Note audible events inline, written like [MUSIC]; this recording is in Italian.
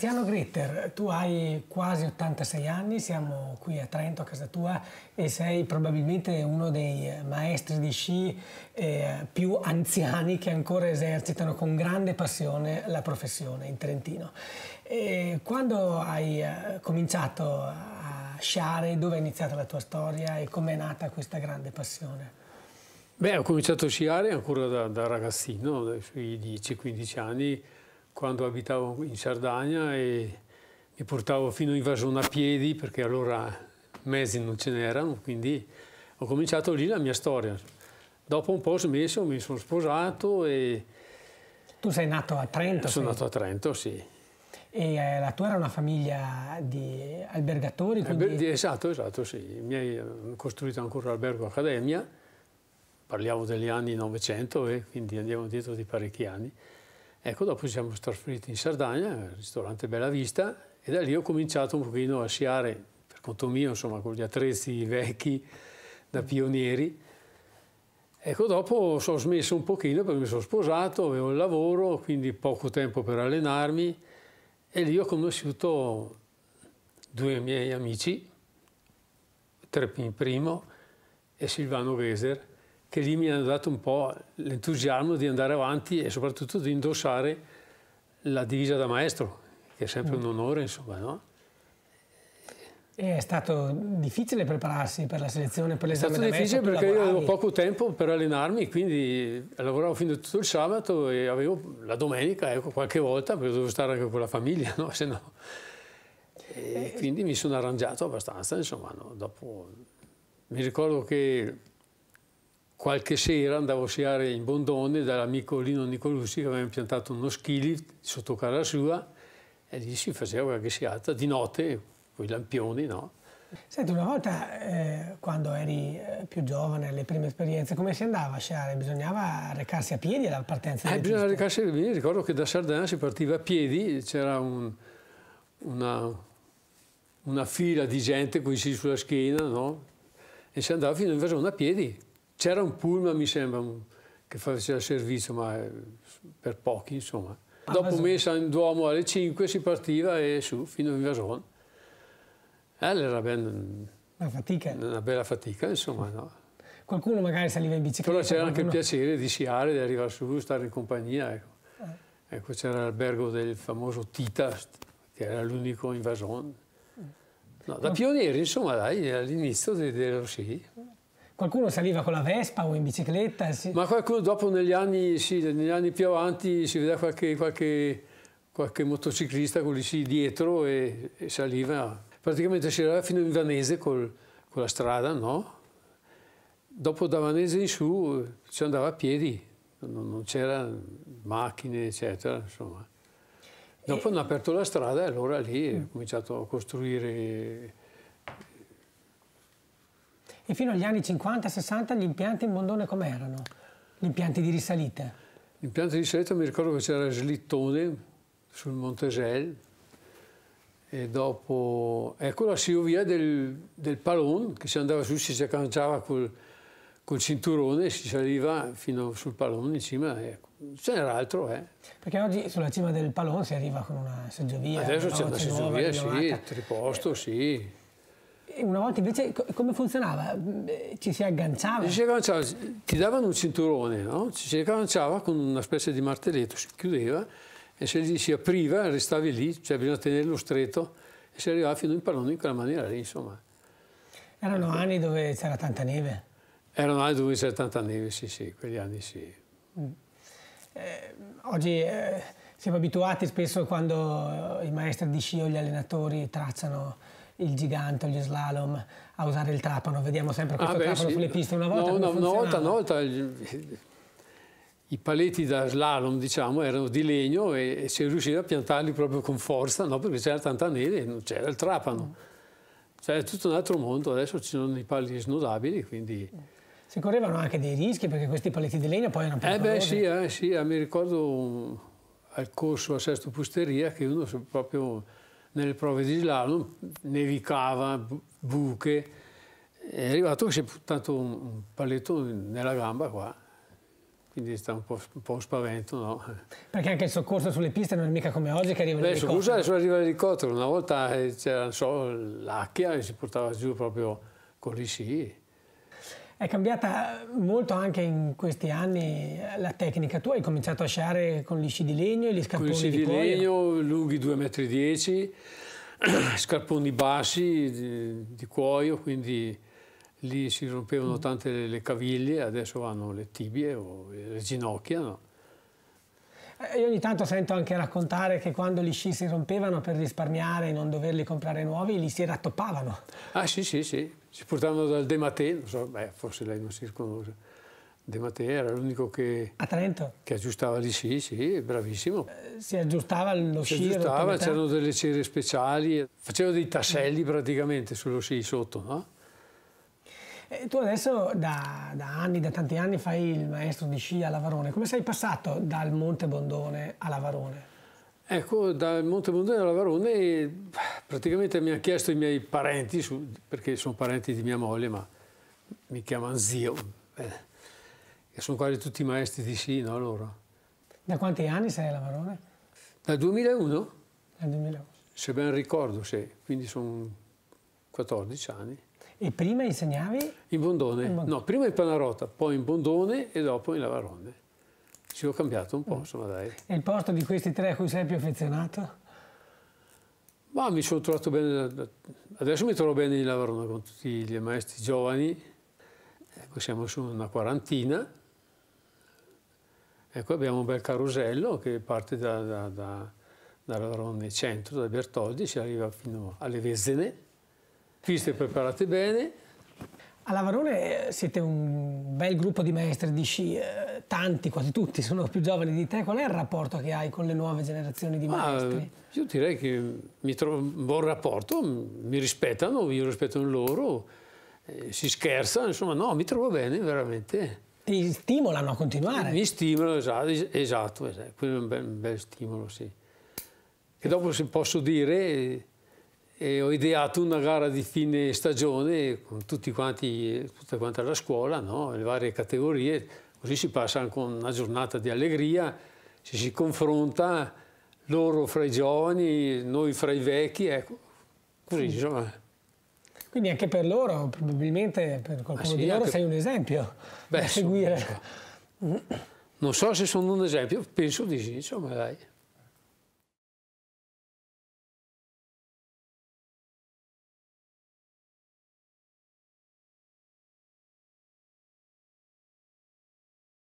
Graziano Gritter, tu hai quasi 86 anni, siamo qui a Trento, a casa tua, e sei probabilmente uno dei maestri di sci eh, più anziani che ancora esercitano con grande passione la professione in Trentino. E quando hai eh, cominciato a sciare, dove è iniziata la tua storia e com'è nata questa grande passione? Beh, ho cominciato a sciare ancora da, da ragazzino, sui 10-15 anni, quando abitavo in Sardegna e mi portavo fino in Vasona a piedi perché allora mezzi non ce n'erano, quindi ho cominciato lì la mia storia. Dopo un po' ho smesso, mi sono sposato e... Tu sei nato a Trento? Sono nato a Trento, sì. E eh, la tua era una famiglia di albergatori? Quindi... Esatto, esatto, sì. Mi hai costruito ancora l'albergo Accademia, parliamo degli anni 900 e eh, quindi andiamo dietro di parecchi anni. Ecco, dopo ci siamo trasferiti in Sardegna, al ristorante Bella Vista, e da lì ho cominciato un pochino a sciare, per conto mio, insomma, con gli attrezzi vecchi da pionieri. Ecco, dopo ho smesso un pochino perché mi sono sposato, avevo il lavoro, quindi poco tempo per allenarmi e lì ho conosciuto due miei amici, Trepin Primo e Silvano Weser, che lì mi hanno dato un po' l'entusiasmo di andare avanti e soprattutto di indossare la divisa da maestro, che è sempre un mm. onore, insomma, no? È stato difficile prepararsi per la selezione, per l'esame da È stato difficile perché lavoravi. io avevo poco tempo per allenarmi, quindi lavoravo fino a tutto il sabato e avevo la domenica, ecco, qualche volta, perché dovevo stare anche con la famiglia, [LAUGHS] no? Se no... E eh, quindi mi sono arrangiato abbastanza, insomma, no? Dopo... Mi ricordo che qualche sera andavo a sciare in Bondone dall'amico Lino Nicolussi che aveva impiantato uno skilift sotto casa sua e lì si faceva qualche siata di notte con i lampioni, no? Senti, una volta eh, quando eri eh, più giovane, alle prime esperienze, come si andava a sciare? Bisognava recarsi a piedi alla partenza? Eh, bisognava recarsi a piedi, ricordo che da Sardegna si partiva a piedi, c'era un, una, una, fila di gente con i sulla schiena, no? E si andava fino in Verona a piedi. C'era un pullman, mi sembra, che faceva servizio, ma eh, per pochi, insomma. Ah, Dopo messa in Duomo alle 5 si partiva e su, fino in Vason. Allora eh, ben... Una fatica. Una bella fatica, insomma, no? Qualcuno magari saliva in bicicletta. Però c'era anche il piacere di sciare, di arrivare su, stare in compagnia, ecco. Eh. ecco c'era l'albergo del famoso Tita, che era l'unico in Vason. No, da pionieri, insomma, dai, all'inizio dello sci. Qualcuno saliva con la Vespa o in bicicletta? Sì. Ma qualcuno dopo negli anni, sì, negli anni più avanti si vedeva qualche, qualche, qualche motociclista con l'IC dietro e, e, saliva. Praticamente si arrivava fino in Vanese col, con la strada, no? Dopo da Vanese in su si andava a piedi, non, non c'erano macchine, eccetera, insomma. Dopo e... hanno aperto la strada e allora lì mm. ho cominciato a costruire e fino agli anni 50-60 gli impianti in Mondone com'erano? Gli impianti di risalita? Gli impianti di risalita mi ricordo che c'era Slittone sul Montesel e dopo... Ecco la sciovia del, del Palon che si andava su, si accanciava col, col cinturone, si saliva fino sul Palon in cima ecco ce n'era altro, eh. Perché oggi sulla cima del Palon si arriva con una seggiovia. Adesso c'è una seggiovia, nuova, sì, triposto, sì una volta invece come funzionava? Mm, eh, ci si agganciava? Ci cioè, si agganciava, ti davano un cinturone, no? ci si agganciava con una specie di martelletto, si chiudeva e se gli si apriva restavi lì, cioè bisogna tenerlo stretto e si arrivava fino in pallone in quella maniera lì, insomma. Erano anni dove c'era tanta neve? Erano anni dove c'era tanta neve, sì, sì, quegli anni sì. Mm. Eh, oggi... Eh siamo abituati spesso quando eh, i maestri di sci o gli allenatori tracciano il gigante, gli slalom, a usare il trapano, vediamo sempre ah, questo ah, beh, trapano sì. sulle piste, una volta no, no, una volta, una volta i paletti da slalom, diciamo, erano di legno e, si è riusciti a piantarli proprio con forza, no? perché c'era tanta neve e non c'era il trapano. Mm. Cioè è tutto un altro mondo, adesso ci sono i pali snodabili, quindi... Si correvano anche dei rischi perché questi paletti di legno poi erano pericolosi. Eh beh sì, eh, sì. Eh, mi ricordo al corso a Sesto Pusteria che uno proprio nelle prove di slalom, nevicava, buche, è arrivato che si è buttato un paletto nella gamba qua, quindi sta un po', un po spavento, no? Perché anche il soccorso sulle piste non è mica come oggi che arriva l'elicottero. Beh, il soccorso adesso arriva l'elicottero, una volta eh, c'era, non so, l'acchia e si portava giù proprio con l'ICI. È cambiata molto anche in questi anni la tecnica. Tu hai cominciato a sciare con gli sci di legno e gli scarponi di con lisci di, di legno, lunghi 2,10 m, [CLEARS THROAT] scarponi bassi di, di, cuoio, quindi lì si rompevano mm. tante le, le, caviglie, adesso vanno le tibie o le ginocchia. No? Eh, io ogni tanto sento anche raccontare che quando gli sci si rompevano per risparmiare e non doverli comprare nuovi, li si rattoppavano. Ah sì, sì, sì si portavano dal De Matteo, so, beh, forse lei non si riconosce, De Matteo era l'unico che... A Trento? Che aggiustava lì, sì, sì, bravissimo. Eh, si aggiustava lo si sci? Si aggiustava, c'erano delle cere speciali, faceva dei tasselli praticamente sullo sci sotto, no? E eh, tu adesso da, da, anni, da tanti anni, fai il maestro di sci a Lavarone. Come sei passato dal Monte Bondone a Lavarone? Ecco, dal Monte Mondone alla Varone praticamente mi hanno chiesto i miei parenti, perché sono parenti di mia moglie, ma mi chiamano zio. E sono quasi tutti maestri di sì, no, loro. Da quanti anni sei alla Varone? Dal 2001. Dal 2001. Se ben ricordo, sì. Quindi sono 14 anni. E prima insegnavi? In Bondone. In Bondone. No, prima in Panarota, poi in Bondone e dopo in Lavarone ci ho cambiato un po', mm. insomma, dai. E il posto di questi tre a cui sei più affezionato? Ma mi sono trovato bene, adesso mi trovo bene di lavorare con tutti gli maestri giovani, ecco, siamo su una quarantina, ecco, abbiamo un bel carosello che parte da, da, da, da Laronne Centro, da Bertoldi, si arriva fino alle Vezzene, piste preparate bene. A Lavarone eh, siete un bel gruppo di maestri di sci, eh, tanti, quasi tutti, sono più giovani di te. Qual è il rapporto che hai con le nuove generazioni di Ma, maestri? Io direi che mi trovo un buon rapporto, mi rispettano, io rispetto loro, eh, si scherza, insomma no, mi trovo bene veramente. Ti stimolano a continuare? Mi stimolano, esatto, esatto, esatto. quello è un bel, un bel stimolo, sì. E dopo se posso dire... E eh, eh, ho ideato una gara di fine stagione con tutti quanti, tutta quanta la scuola, no? le varie categorie, Così si passa anche una giornata di allegria, ci si confronta loro fra i giovani, noi fra i vecchi, ecco, così insomma. Quindi anche per loro, probabilmente per qualcuno ah, sì, di loro anche... sei un esempio Beh, da seguire. Non so. non so se sono un esempio, penso di sì, insomma dai.